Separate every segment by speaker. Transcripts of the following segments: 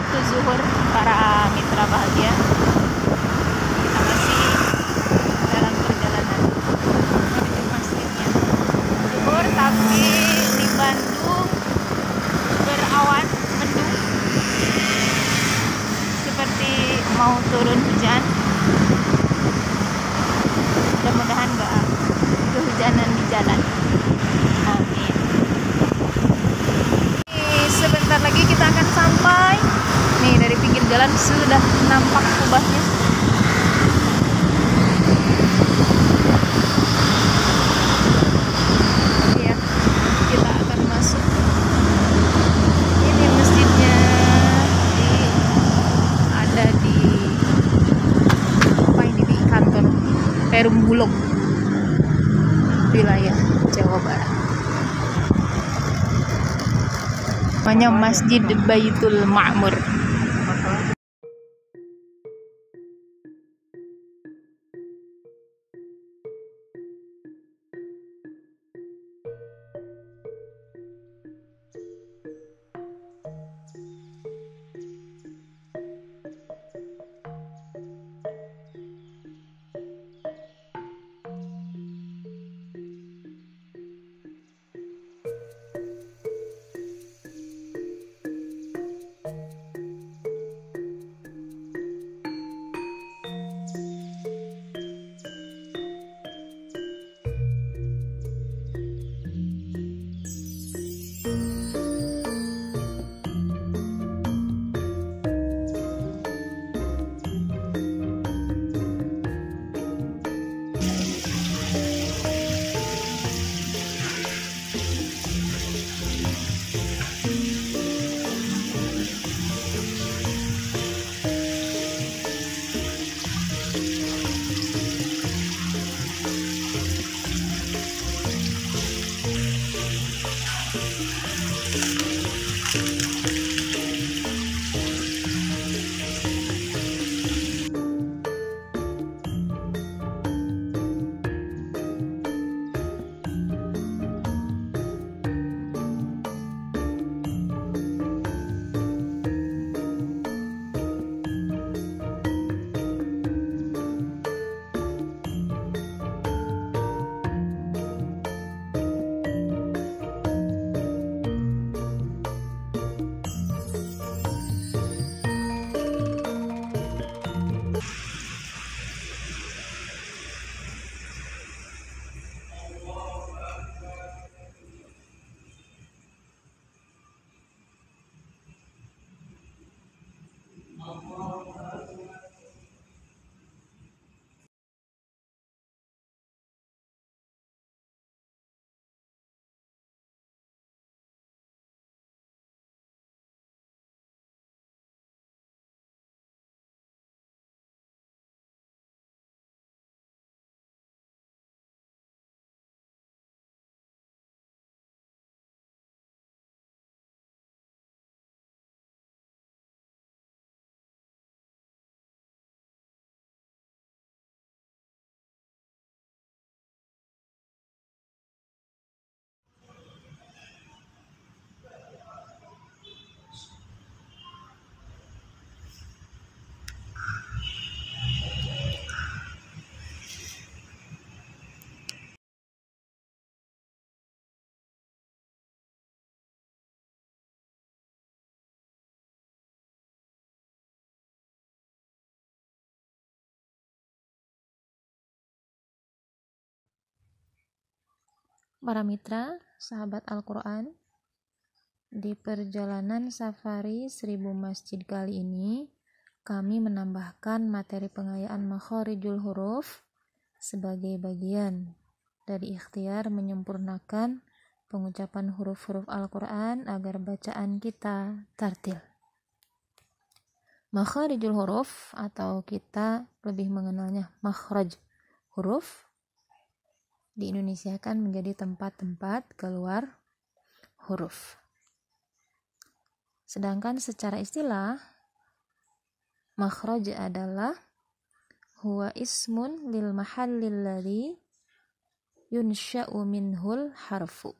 Speaker 1: waktu zuhur para mitra bahagia Perum Bulog wilayah Jawa Barat namanya Masjid Baitul Ma'mur para mitra, sahabat Al-Quran, di perjalanan safari seribu masjid kali ini, kami menambahkan materi pengayaan makhorijul huruf sebagai bagian dari ikhtiar menyempurnakan pengucapan huruf-huruf Al-Quran agar bacaan kita tartil. Makhorijul huruf atau kita lebih mengenalnya makhraj huruf di Indonesia kan menjadi tempat-tempat keluar huruf. Sedangkan secara istilah, makhraj adalah huwa ismun lil mahallil ladhi yunsha'u minhul harfu.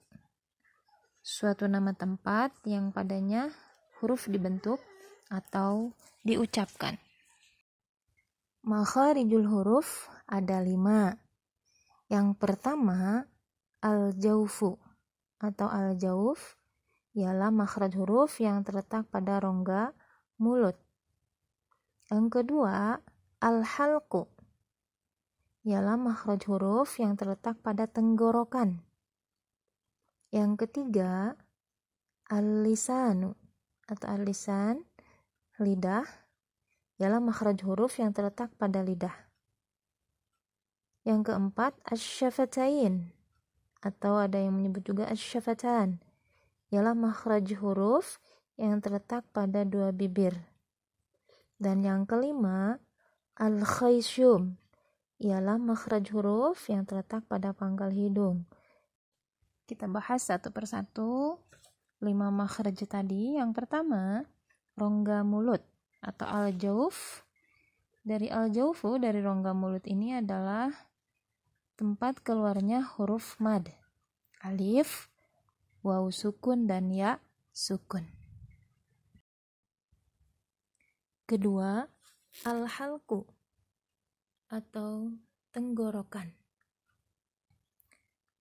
Speaker 1: Suatu nama tempat yang padanya huruf dibentuk atau diucapkan. Makharijul huruf ada lima. Yang pertama, al-jaufu atau al-jauf ialah makhraj huruf yang terletak pada rongga mulut. Yang kedua, al-halqu ialah makhraj huruf yang terletak pada tenggorokan. Yang ketiga, al-lisanu atau al-lisan, lidah, ialah makhraj huruf yang terletak pada lidah. Yang keempat, asyafatain atau ada yang menyebut juga asyafatan ialah makhraj huruf yang terletak pada dua bibir. Dan yang kelima, al-khaysyum ialah makhraj huruf yang terletak pada pangkal hidung. Kita bahas satu persatu lima makhraj tadi. Yang pertama, rongga mulut atau al-jauf dari al-jaufu, dari rongga mulut ini adalah tempat keluarnya huruf mad. Alif, waw sukun, dan ya sukun. Kedua, al-halku atau tenggorokan.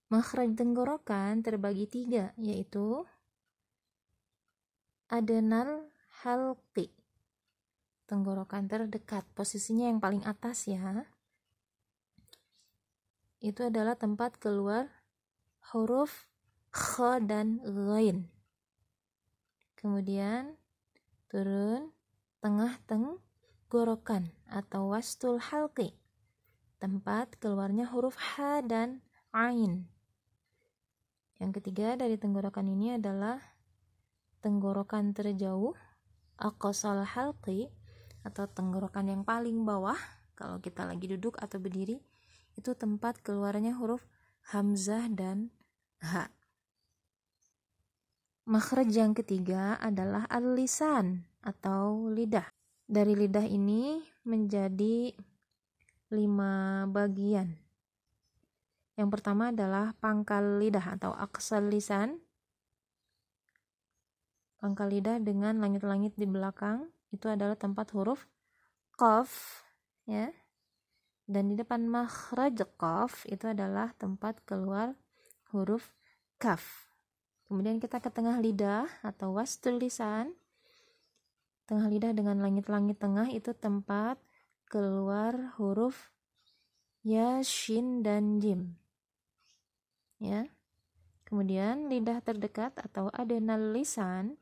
Speaker 1: Makhraj tenggorokan terbagi tiga, yaitu adenal halqi tenggorokan terdekat, posisinya yang paling atas ya. Itu adalah tempat keluar huruf kh dan lain. Kemudian turun tengah tenggorokan atau wastul halki. Tempat keluarnya huruf h dan ain. Yang ketiga dari tenggorokan ini adalah tenggorokan terjauh, aqsal halqi atau tenggorokan yang paling bawah kalau kita lagi duduk atau berdiri itu tempat keluarnya huruf hamzah dan h. Makhraj yang ketiga adalah alisan atau lidah. Dari lidah ini menjadi lima bagian. Yang pertama adalah pangkal lidah atau aksal lisan. Pangkal lidah dengan langit-langit di belakang itu adalah tempat huruf qaf ya dan di depan makhraj kaf itu adalah tempat keluar huruf kaf kemudian kita ke tengah lidah atau was tulisan tengah lidah dengan langit-langit tengah itu tempat keluar huruf ya shin dan jim ya kemudian lidah terdekat atau adenal lisan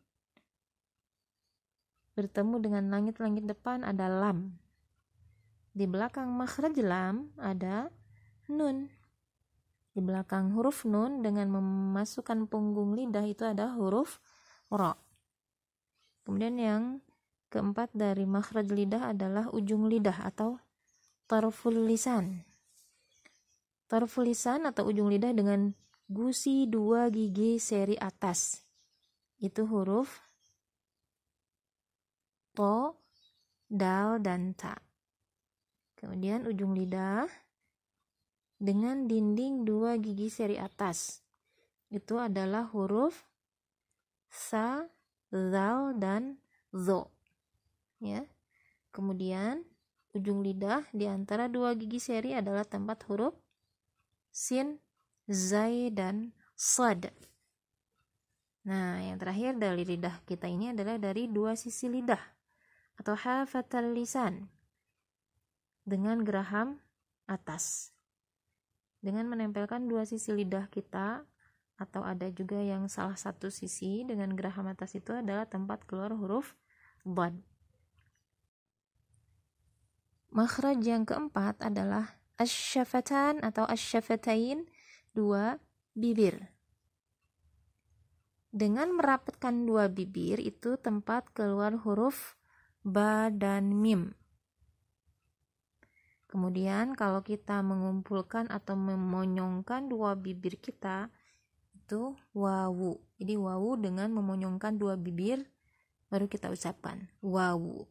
Speaker 1: Bertemu dengan langit-langit depan ada lam. Di belakang makhraj lam ada nun. Di belakang huruf nun dengan memasukkan punggung lidah itu ada huruf ro. Kemudian yang keempat dari makhraj lidah adalah ujung lidah atau tarful lisan. Tarful lisan atau ujung lidah dengan gusi dua gigi seri atas. Itu huruf po, dal, dan ta. Kemudian ujung lidah dengan dinding dua gigi seri atas. Itu adalah huruf sa, zal, dan zo. Ya. Kemudian ujung lidah di antara dua gigi seri adalah tempat huruf sin, zai, dan sad. Nah, yang terakhir dari lidah kita ini adalah dari dua sisi lidah atau hafatal lisan dengan geraham atas dengan menempelkan dua sisi lidah kita atau ada juga yang salah satu sisi dengan geraham atas itu adalah tempat keluar huruf bad makhraj yang keempat adalah asyafatan atau asyafatain dua bibir dengan merapatkan dua bibir itu tempat keluar huruf ba, dan mim. Kemudian kalau kita mengumpulkan atau memonyongkan dua bibir kita itu wawu. Jadi wawu dengan memonyongkan dua bibir baru kita ucapkan wawu.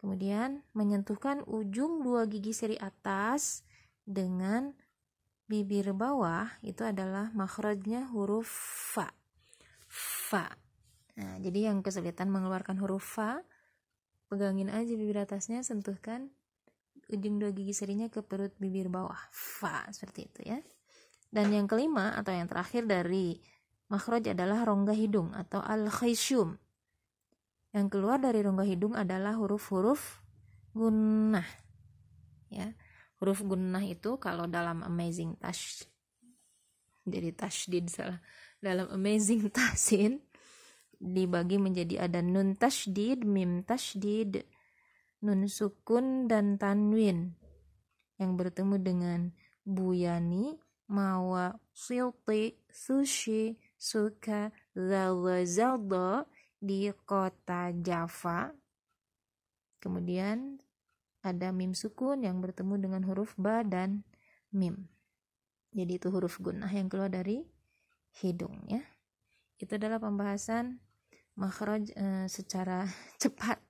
Speaker 1: Kemudian menyentuhkan ujung dua gigi seri atas dengan bibir bawah itu adalah makhrajnya huruf fa. Fa. Nah, hmm. jadi yang kesulitan mengeluarkan huruf fa, pegangin aja bibir atasnya, sentuhkan ujung dua gigi serinya ke perut bibir bawah. Fa, seperti itu ya. Dan yang kelima atau yang terakhir dari makhraj adalah rongga hidung atau al-khayshum. Yang keluar dari rongga hidung adalah huruf-huruf gunnah. Ya. Huruf gunnah itu kalau dalam amazing tash jadi tashdid salah. Dalam amazing tasin dibagi menjadi ada nun tasdid mim tasdid nun sukun dan tanwin yang bertemu dengan buyani, mawa, silti, sushi, suka, lalazaldo di kota Java. Kemudian ada mim sukun yang bertemu dengan huruf ba dan mim. Jadi itu huruf gunah yang keluar dari hidungnya Itu adalah pembahasan makhraj uh, secara cepat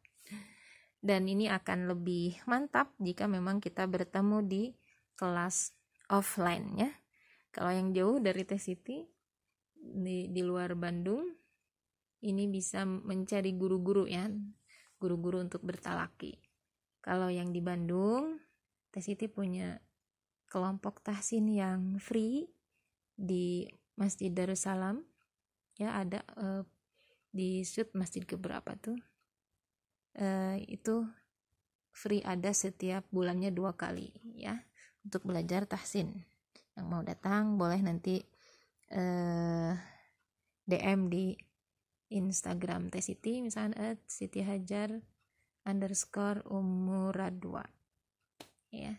Speaker 1: dan ini akan lebih mantap jika memang kita bertemu di kelas offline ya kalau yang jauh dari Teh City di, di luar Bandung ini bisa mencari guru-guru ya guru-guru untuk bertalaki kalau yang di Bandung Teh City punya kelompok tahsin yang free di Masjid Darussalam ya ada eh, di shoot masjid keberapa tuh uh, itu free ada setiap bulannya dua kali ya untuk belajar tahsin yang mau datang boleh nanti uh, eh, DM di Instagram T City misalnya at Siti Hajar underscore umur dua ya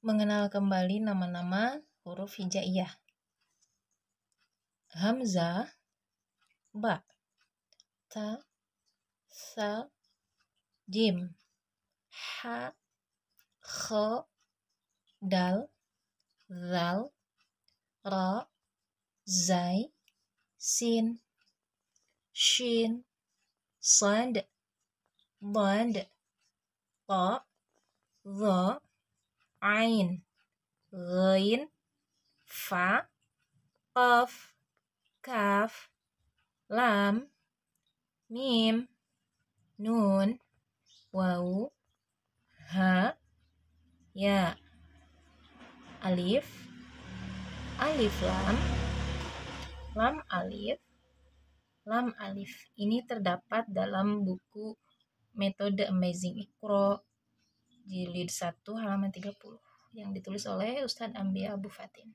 Speaker 1: mengenal kembali nama-nama huruf hijaiyah. Hamzah, ba, ta, sa, jim, ha, kh, dal, zal, ra, zai, sin, shin, sand, band, qa, dha, ain, ghain, fa, qaf, kaf, lam, mim, nun, wawu, ha, ya, alif, alif lam, lam alif, lam alif. Ini terdapat dalam buku metode amazing ikro jilid 1 halaman 30 yang ditulis oleh Ustadz Ambia Abu Fatin.